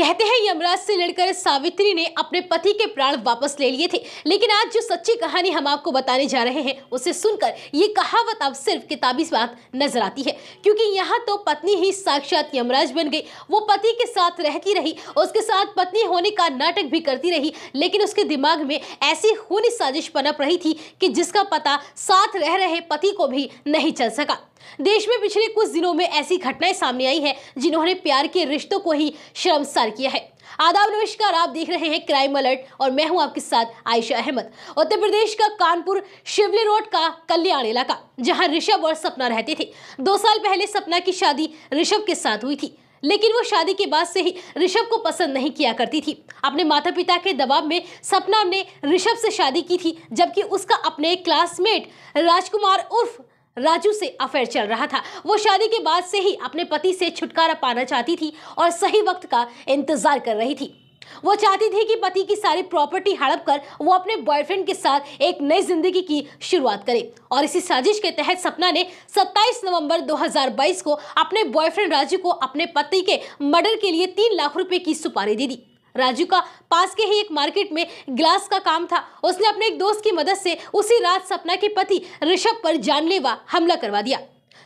कहते हैं यमराज से लड़कर सावित्री ने अपने पति के प्राण वापस ले लिए थे लेकिन आज जो सच्ची कहानी हम आपको बताने जा रहे हैं उसे सुनकर ये कहावत अब सिर्फ किताबी बात नजर आती है क्योंकि यहाँ तो पत्नी ही साक्षात यमराज बन गई वो पति के साथ रहती रही उसके साथ पत्नी होने का नाटक भी करती रही लेकिन उसके दिमाग में ऐसी खूनी साजिश पनप रही थी कि जिसका पता साथ रह रहे पति को भी नहीं चल सका देश में पिछले कुछ दिनों में ऐसी घटनाएं सामने आई हैं जिन्होंने प्यार के रिश्तों को ही शर्मसार किया है आदाब नमस्कार आप देख रहे हैं क्राइम अलर्ट और मैं हूं आपके साथ आयशा अहमद उत्तर प्रदेश का कानपुर शिवली रोड का कल्याण इलाका जहां ऋषभ और सपना रहते थे दो साल पहले सपना की शादी ऋषभ के साथ हुई थी लेकिन वो शादी के बाद से ही ऋषभ को पसंद नहीं किया करती थी अपने माता पिता के दबाव में सपना ने ऋषभ से शादी की थी जबकि उसका अपने क्लासमेट राजकुमार उर्फ राजू से अफेयर चल रहा था वो शादी के बाद से ही अपने पति से छुटकारा पाना चाहती थी और सही वक्त का इंतजार कर रही थी वो चाहती थी कि पति की सारी प्रॉपर्टी हड़प कर वो अपने बॉयफ्रेंड के साथ एक नई जिंदगी की शुरुआत करे और इसी साजिश के तहत सपना ने 27 नवंबर 2022 को अपने बॉयफ्रेंड राजू को अपने पति के मर्डर के लिए तीन लाख रुपए की सुपारी दे दी राजू का पास के ही एक मार्केट में ग्लास का काम था उसने अपने एक दोस्त की मदद से उसी रात सपना के पति ऋषभ पर जानलेवा हमला करवा दिया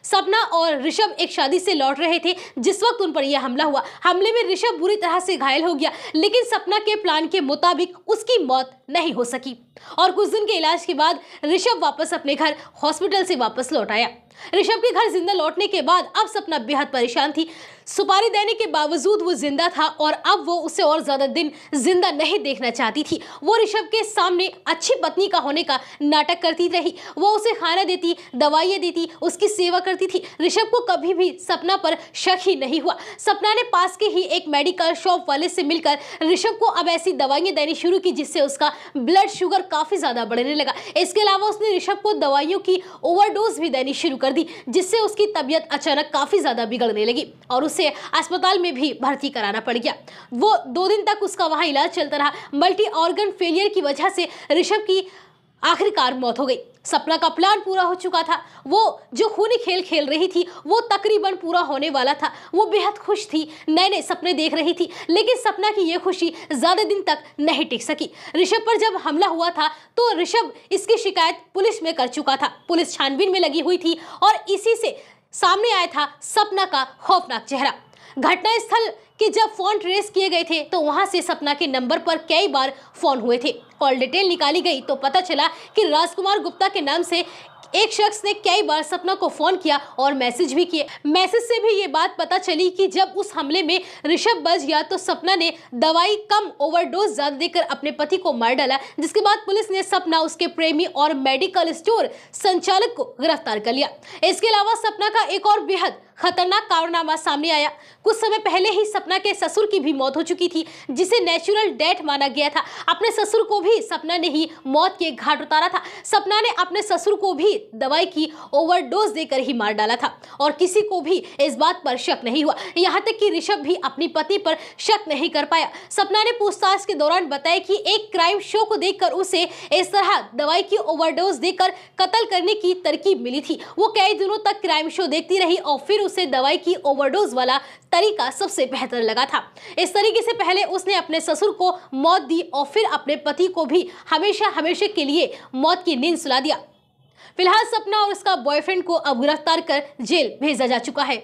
सपना और ऋषभ एक शादी से लौट रहे थे जिस वक्त उन पर यह हमला हुआ हमले में ऋषभ बुरी तरह से घायल हो गया लेकिन सपना के प्लान के मुताबिक उसकी मौत नहीं हो सकी और कुछ दिन के इलाज के बाद ऋषभ वापस अपने घर हॉस्पिटल से वापस लौट आया ऋषभ के घर जिंदा लौटने के बाद अब सपना बेहद परेशान थी सुपारी देने के बावजूद वो जिंदा था और अब वो उसे और ज्यादा दिन जिंदा नहीं देखना चाहती थी वो ऋषभ के सामने अच्छी पत्नी का होने का नाटक करती रही वो उसे खाना देती दवाइयाँ देती उसकी सेवा करती थी ऋषभ को कभी भी सपना पर शक ही नहीं हुआ सपना ने पास के ही एक मेडिकल शॉप वाले से मिलकर ऋषभ को अब ऐसी दवाइयाँ देनी शुरू की जिससे उसका ब्लड शुगर काफ़ी ज़्यादा बढ़ने लगा इसके अलावा उसने ऋषभ को दवाइयों की ओवरडोज भी देनी शुरू कर दी जिससे उसकी तबीयत अचानक काफ़ी ज़्यादा बिगड़ने लगी और उसे अस्पताल में भी भर्ती कराना पड़ गया वो दो दिन तक उसका वहां इलाज चलता रहा मल्टी ऑर्गन फेलियर की वजह से ऋषभ की आखिरकार मौत हो गई सपना का प्लान पूरा हो चुका था वो जो खूनी खेल खेल रही थी वो तकरीबन पूरा होने वाला था वो बेहद खुश थी नए नए सपने देख रही थी लेकिन सपना की ये खुशी ज़्यादा दिन तक नहीं टिक सकी ऋषभ पर जब हमला हुआ था तो ऋषभ इसकी शिकायत पुलिस में कर चुका था पुलिस छानबीन में लगी हुई थी और इसी से सामने आया था सपना का खौफनाक चेहरा घटनास्थल की जब फोन ट्रेस किए गए थे तो वहां से सपना के नंबर पर कई बार फोन हुए थे कॉल डिटेल निकाली गई तो पता चला कि राजकुमार गुप्ता के नाम से एक शख्स ने कई बार सपना को फोन किया और मैसेज भी किए मैसेज से भी ये बात पता चली कि जब उस हमले में ऋषभ बच गया तो सपना ने दवाई कम ओवरडोज ज्यादा देकर अपने पति को मार डाला जिसके बाद पुलिस ने सपना उसके प्रेमी और मेडिकल स्टोर संचालक को गिरफ्तार कर लिया इसके अलावा सपना का एक और बेहद खतरनाक कारनामा सामने आया कुछ समय पहले ही सपना के ससुर की भी मौत हो चुकी थी जिसे नेचुरल डेथ माना गया था अपने ससुर को भी सपना ने ही मौत के घाट उतारा था सपना ने अपने ससुर को भी दवाई की ओवरडोज देकर ही मार डाला था और किसी को भी इस बात पर शक नहीं हुआ यहाँ तक कि ऋषभ भी अपनी पति पर शक नहीं कर पाया सपना ने पूछताछ के दौरान बताया कि एक क्राइम शो को देखकर उसे इस तरह दवाई की ओवरडोज देकर कत्ल करने की तरकीब मिली थी वो कई दिनों तक क्राइम शो देखती रही और फिर उसे दवाई की ओवरडोज वाला तरीका सबसे बेहतर लगा था इस तरीके से पहले उसने अपने ससुर को मौत दी और फिर अपने पति को भी हमेशा हमेशा के लिए मौत की नींद सुला दिया फिलहाल सपना और उसका बॉयफ्रेंड को अब गिरफ्तार कर जेल भेजा जा चुका है